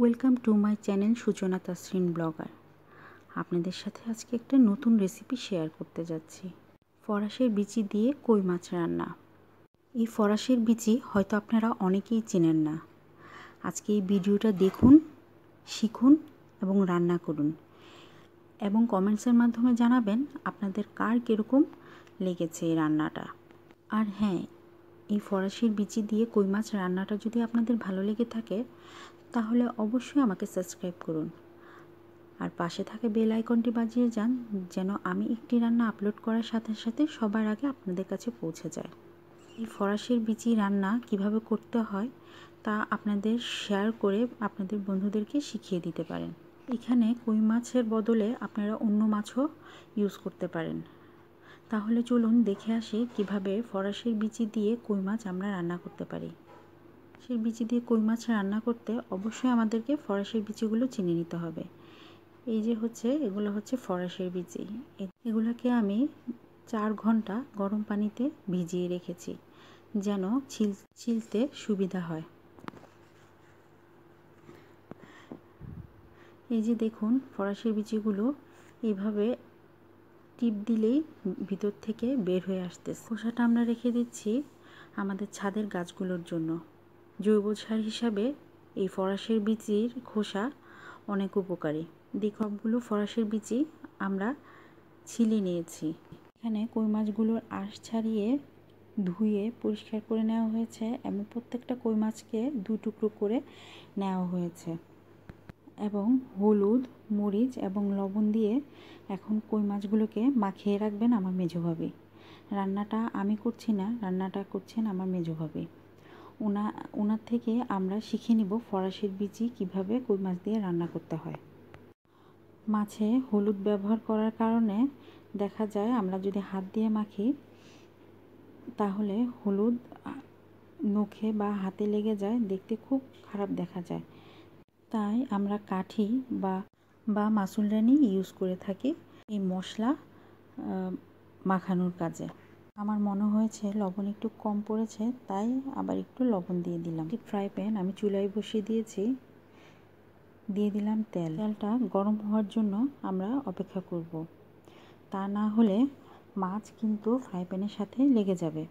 Welcome to my channel সূচনা Tasrin blogger আপনাদের সাথে আজকে একটা নতুন রেসিপি শেয়ার করতে যাচ্ছি ফরাসের বিচি দিয়ে কই মাছ রান্না এই ফরাসের বিচি হয়তো আপনারা অনেকেই চেনেন না আজকে এই ভিডিওটা দেখুন শিখুন এবং রান্না করুন এবং কমেন্টসের মাধ্যমে জানাবেন আপনাদের কার কীরকম লেগেছে এই রান্নাটা আর হ্যাঁ এই ফরাসির বিচি দিয়ে কই মাছ রান্নাটা যদি আপনাদের ভালো লেগে থাকে তাহলে অবশ্যই আমাকে সাবস্ক্রাইব করুন আর পাশে থাকে বেল আইকনটি বাজিয়ে যান যেন আমি একটি রান্না আপলোড করার সাথে সাথে সবার আগে আপনাদের কাছে পৌঁছে যায় এই ফরাসির বিচি রান্না কিভাবে করতে হয় তা আপনাদের শেয়ার করে আপনাদের বন্ধুদেরকে শিখিয়ে দিতে পারেন এখানে কই মাছের বদলে আপনারা অন্য মাছও ইউজ করতে পারেন তাহলে চলুন দেখে আসি কিভাবে ফরাসির বিচি দিয়ে কই মাছ আমরা রান্না করতে পারি ফরাসের বিচি দিয়ে কই মাছ রান্না করতে অবশ্যই আমাদেরকে ফরাসির বিচিগুলো চিনে নিতে হবে এই যে হচ্ছে এগুলো হচ্ছে ফরাসির বিচি এগুলোকে আমি চার ঘন্টা গরম পানিতে ভিজিয়ে রেখেছি যেন ছিল ছিলতে সুবিধা হয় এই যে দেখুন ফরাসির বিচিগুলো এভাবে টিপ দিলেই ভিতর থেকে বের হয়ে আসতেছে খোসাটা আমরা রেখে দিচ্ছি আমাদের ছাদের গাছগুলোর জন্য জৈব সার হিসাবে এই ফরাসের বিচির খোসা অনেক উপকারী দেখবগুলো ফরাসের বিচি আমরা ছিলে নিয়েছি এখানে কই মাছগুলোর আঁশ ছাড়িয়ে ধুয়ে পরিষ্কার করে নেওয়া হয়েছে এবং প্রত্যেকটা কই মাছকে দু টুকরো করে নেওয়া হয়েছে এবং হলুদ মরিচ এবং লবণ দিয়ে এখন কই মাছগুলোকে মাখিয়ে রাখবেন আমার মেজভাবে রান্নাটা আমি করছি না রান্নাটা করছেন আমার মেজভাবে ওনা ওনার থেকে আমরা শিখে নিব ফরাসির বিচি কিভাবে কই মাছ দিয়ে রান্না করতে হয় মাছে হলুদ ব্যবহার করার কারণে দেখা যায় আমরা যদি হাত দিয়ে মাখি তাহলে হলুদ নখে বা হাতে লেগে যায় দেখতে খুব খারাপ দেখা যায় তাই আমরা কাঠি বা বা মাসুলরানি ইউজ করে থাকি এই মশলা মাখানোর কাজে আমার মনে হয়েছে লবণ একটু কম পড়েছে তাই আবার একটু লবণ দিয়ে দিলাম ফ্রাই প্যান আমি চুলায় বসিয়ে দিয়েছি দিয়ে দিলাম তেল তেলটা গরম হওয়ার জন্য আমরা অপেক্ষা করব। তা না হলে মাছ কিন্তু ফ্রাই প্যানের সাথে লেগে যাবে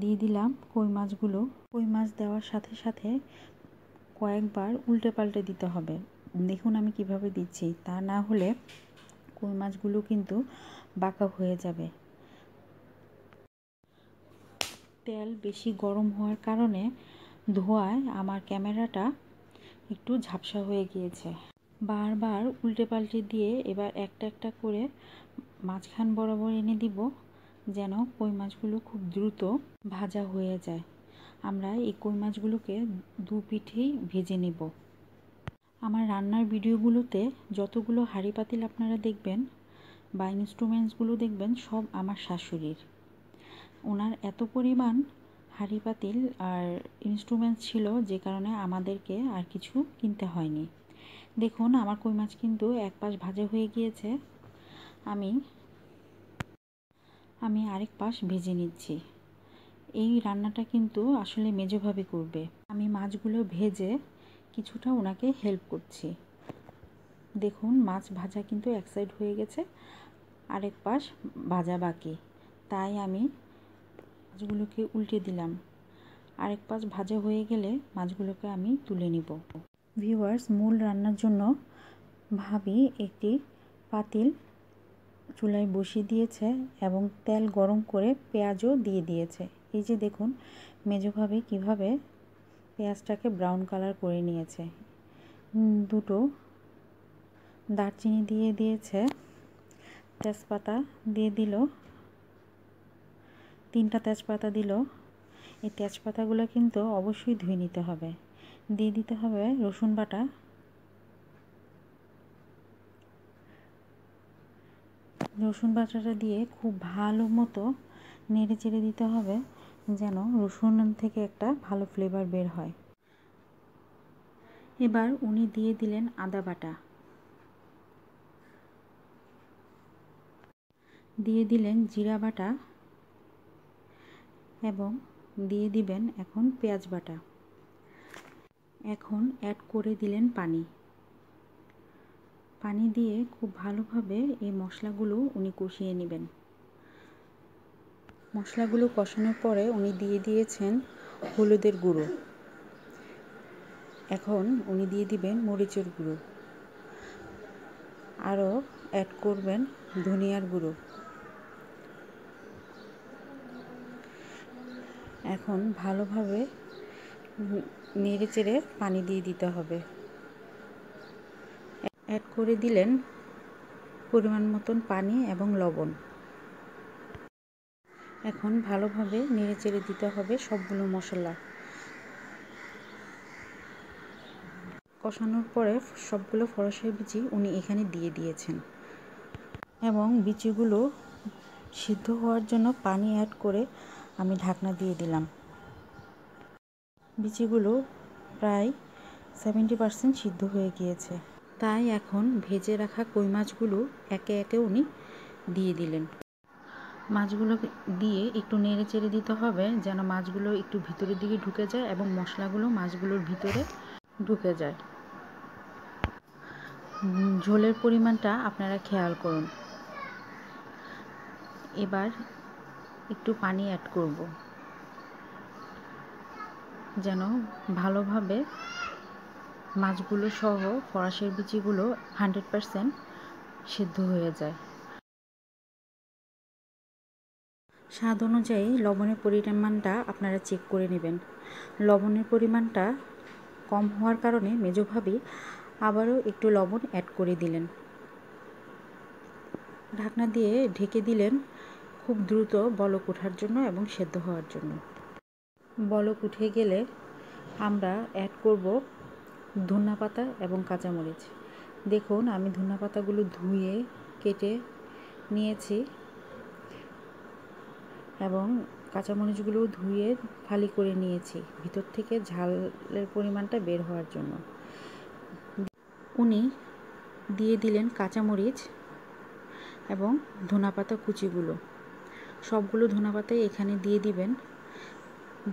দিয়ে দিলাম কই মাছগুলো কই মাছ দেওয়ার সাথে সাথে কয়েকবার উল্টে পাল্টে দিতে হবে দেখুন আমি কিভাবে দিচ্ছি তা না হলে কই মাছগুলো কিন্তু বাঁকা হয়ে যাবে তেল বেশি গরম হওয়ার কারণে ধোয়ায় আমার ক্যামেরাটা একটু ঝাপসা হয়ে গিয়েছে বারবার উল্টে পাল্টে দিয়ে এবার একটা একটা করে মাঝখান বরাবর এনে দিব যেন কই মাছগুলো খুব দ্রুত ভাজা হয়ে যায় আমরা এই কই মাছগুলোকে দু পিঠেই ভেজে নেব আমার রান্নার ভিডিওগুলোতে যতগুলো হাঁড়ি পাতিল আপনারা দেখবেন বা ইনস্ট্রুমেন্টসগুলো দেখবেন সব আমার শাশুড়ির ওনার এত পরিমাণ হাঁড়ি পাতিল আর ইনস্ট্রুমেন্টস ছিল যে কারণে আমাদেরকে আর কিছু কিনতে হয়নি দেখুন আমার কই মাছ কিন্তু এক পাশ ভাজা হয়ে গিয়েছে আমি আমি আরেক পাশ ভেজে নিচ্ছি এই রান্নাটা কিন্তু আসলে মেজোভাবে করবে আমি মাছগুলো ভেজে কিছুটা ওনাকে হেল্প করছি দেখুন মাছ ভাজা কিন্তু এক সাইড হয়ে গেছে আরেক পাশ ভাজা বাকি তাই আমি মাছগুলোকে উল্টে দিলাম আরেক পাশ ভাজা হয়ে গেলে মাছগুলোকে আমি তুলে নিব ভিউয়ার্স মূল রান্নার জন্য ভাবি একটি পাতিল চুলায় বসিয়ে দিয়েছে এবং তেল গরম করে পেঁয়াজও দিয়ে দিয়েছে এই যে দেখুন মেজোভাবে কিভাবে পেঁয়াজটাকে ব্রাউন কালার করে নিয়েছে দুটো দারচিনি দিয়ে দিয়েছে তেজপাতা দিয়ে দিল তিনটা তেজপাতা দিল এই তেজপাতাগুলো কিন্তু অবশ্যই ধুয়ে নিতে হবে দিয়ে দিতে হবে রসুন বাটা রসুন বাটাটা দিয়ে খুব ভালো মতো নেড়ে চেড়ে দিতে হবে যেন রসুন থেকে একটা ভালো ফ্লেভার বের হয় এবার উনি দিয়ে দিলেন আদা বাটা দিয়ে দিলেন জিরা বাটা এবং দিয়ে দিবেন এখন পেঁয়াজ বাটা এখন অ্যাড করে দিলেন পানি পানি দিয়ে খুব ভালোভাবে এই মশলাগুলো উনি কষিয়ে নেবেন মশলাগুলো কষানোর পরে উনি দিয়ে দিয়েছেন হলুদের গুঁড়ো এখন উনি দিয়ে দিবেন মরিচের গুঁড়ো আরও অ্যাড করবেন ধনিয়ার গুঁড়ো এখন ভালোভাবে নেড়ে চেড়ে পানি দিয়ে দিতে হবে অ্যাড করে দিলেন পরিমাণ মতন পানি এবং লবণ এখন ভালোভাবে নেড়ে চেড়ে দিতে হবে সবগুলো মশলা কষানোর পরে সবগুলো ফরসের বিচি উনি এখানে দিয়ে দিয়েছেন এবং বিচিগুলো সিদ্ধ হওয়ার জন্য পানি অ্যাড করে আমি ঢাকনা দিয়ে দিলাম বিচিগুলো প্রায় সেভেন্টি পারসেন্ট সিদ্ধ হয়ে গিয়েছে তাই এখন ভেজে রাখা কই মাছগুলো একে একে উনি দিয়ে দিলেন মাছগুলো দিয়ে একটু নেড়ে চেড়ে দিতে হবে যেন মাছগুলো একটু ভিতরের দিকে ঢুকে যায় এবং মশলাগুলো মাছগুলোর ভিতরে ঢুকে যায় ঝোলের পরিমাণটা আপনারা খেয়াল করুন এবার একটু পানি অ্যাড করব যেন ভালোভাবে মাছগুলো সহ ফরাসের বিচিগুলো হান্ড্রেড পারসেন্ট সিদ্ধ হয়ে যায় স্বাদ অনুযায়ী লবণের পরিমাণটা আপনারা চেক করে নেবেন লবণের পরিমাণটা কম হওয়ার কারণে মেজোভাবে আবারও একটু লবণ অ্যাড করে দিলেন ঢাকনা দিয়ে ঢেকে দিলেন খুব দ্রুত বলক ওঠার জন্য এবং সেদ্ধ হওয়ার জন্য বলক উঠে গেলে আমরা অ্যাড করব ধন্যা পাতা এবং কাঁচামরিচ দেখুন আমি ধন্যা পাতাগুলো ধুয়ে কেটে নিয়েছি এবং কাঁচামরিচগুলো ধুয়ে ফালি করে নিয়েছি ভিতর থেকে ঝালের পরিমাণটা বের হওয়ার জন্য উনি দিয়ে দিলেন কাঁচামরিচ এবং ধনাপাতা কুচিগুলো সবগুলো ধনেপাতাই এখানে দিয়ে দিবেন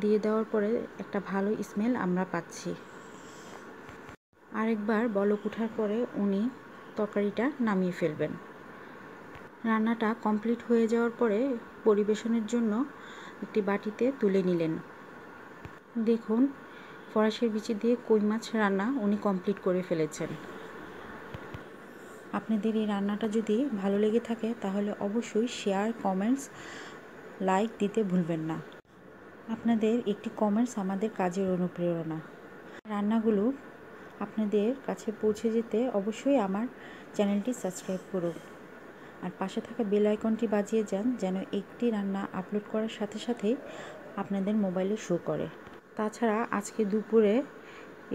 দিয়ে দেওয়ার পরে একটা ভালো স্মেল আমরা পাচ্ছি আরেকবার বলক উঠার পরে উনি তরকারিটা নামিয়ে ফেলবেন রান্নাটা কমপ্লিট হয়ে যাওয়ার পরে পরিবেশনের জন্য একটি বাটিতে তুলে নিলেন দেখুন ফরাসের বিচি দিয়ে কই মাছ রান্না উনি কমপ্লিট করে ফেলেছেন আপনাদের এই রান্নাটা যদি ভালো লেগে থাকে তাহলে অবশ্যই শেয়ার কমেন্টস লাইক দিতে ভুলবেন না আপনাদের একটি কমেন্টস আমাদের কাজের অনুপ্রেরণা রান্নাগুলো আপনাদের কাছে পৌঁছে যেতে অবশ্যই আমার চ্যানেলটি সাবস্ক্রাইব করুন আর পাশে থাকা বেল আইকনটি বাজিয়ে যান যেন একটি রান্না আপলোড করার সাথে সাথে আপনাদের মোবাইলে শো করে তাছাড়া আজকে দুপুরে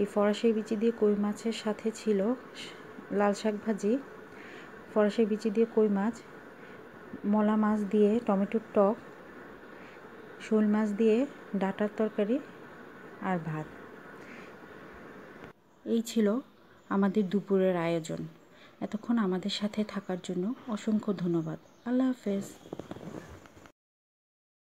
এই ফরাসি বিচি দিয়ে কই মাছের সাথে ছিল লাল শাক ভাজি ফরাসি বিচি দিয়ে কই মাছ মলা মাছ দিয়ে টমেটোর টক শোল মাছ দিয়ে ডাটার তরকারি আর ভাত এই ছিল আমাদের দুপুরের আয়োজন এতক্ষণ আমাদের সাথে থাকার জন্য অসংখ্য ধন্যবাদ আল্লাহ হাফেজ